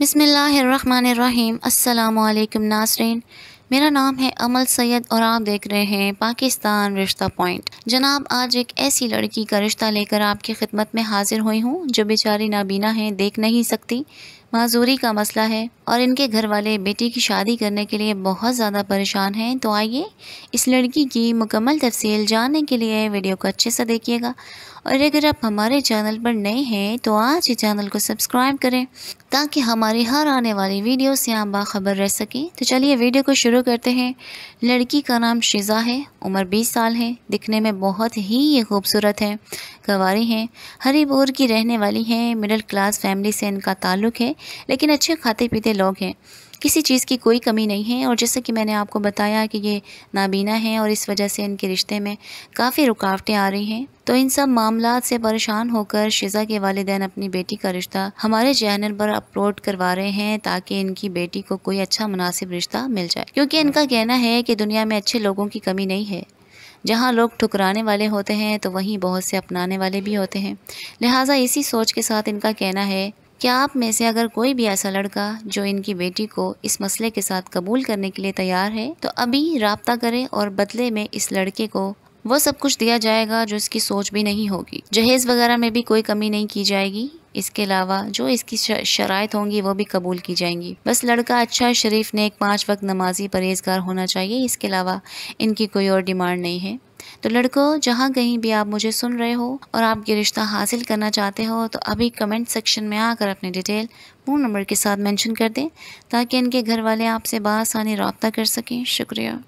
बसमीम् अल्लाम नासरीन मेरा नाम है अमल सैयद और आप देख रहे हैं पाकिस्तान रिश्ता पॉइंट जनाब आज एक ऐसी लड़की का रिश्ता लेकर आपकी खिदमत में हाजिर हुई हूँ जो बेचारी नाबीना है देख नहीं सकती माजूरी का मसला है और इनके घर वाले बेटी की शादी करने के लिए बहुत ज़्यादा परेशान हैं तो आइए इस लड़की की मुकम्मल तफसील जानने के लिए वीडियो को अच्छे से देखिएगा और अगर आप हमारे चैनल पर नए हैं तो आज ही चैनल को सब्सक्राइब करें ताकि हमारी हर आने वाली वीडियो से आप बाखबर रह सकें तो चलिए वीडियो को शुरू करते हैं लड़की का नाम शिज़ा है उम्र 20 साल है दिखने में बहुत ही ये खूबसूरत है गवारे हैं बोर की रहने वाली हैं मिडिल क्लास फैमिली से इनका ताल्लुक़ है लेकिन अच्छे खाते पीते लोग हैं किसी चीज़ की कोई कमी नहीं है और जैसे कि मैंने आपको बताया कि ये नाबीना है और इस वजह से इनके रिश्ते में काफ़ी रुकावटें आ रही हैं तो इन सब मामला से परेशान होकर शिजा के वालदेन अपनी बेटी का रिश्ता हमारे चैनल पर अपलोड करवा रहे हैं ताकि इनकी बेटी को कोई अच्छा मुनासिब रिश्ता मिल जाए क्योंकि इनका कहना है कि दुनिया में अच्छे लोगों की कमी नहीं है जहाँ लोग ठुकराने वाले होते हैं तो वहीं बहुत से अपनाने वाले भी होते हैं लिहाजा इसी सोच के साथ इनका कहना है क्या आप में से अगर कोई भी ऐसा लड़का जो इनकी बेटी को इस मसले के साथ कबूल करने के लिए तैयार है तो अभी रबता करें और बदले में इस लड़के को वो सब कुछ दिया जाएगा जो इसकी सोच भी नहीं होगी जहेज़ वगैरह में भी कोई कमी नहीं की जाएगी इसके अलावा जो इसकी शराइत होंगी वो भी कबूल की जाएंगी बस लड़का अच्छा शरीफ ने एक पाँच वक्त नमाजी परहेजगार होना चाहिए इसके अलावा इनकी कोई और डिमांड नहीं है तो लड़कों जहाँ कहीं भी आप मुझे सुन रहे हो और आप ये रिश्ता हासिल करना चाहते हो तो अभी कमेंट सेक्शन में आकर अपने डिटेल फ़ोन नंबर के साथ मैंशन कर दें ताकि इनके घर वाले आपसे बासानी रबता कर सकें शुक्रिया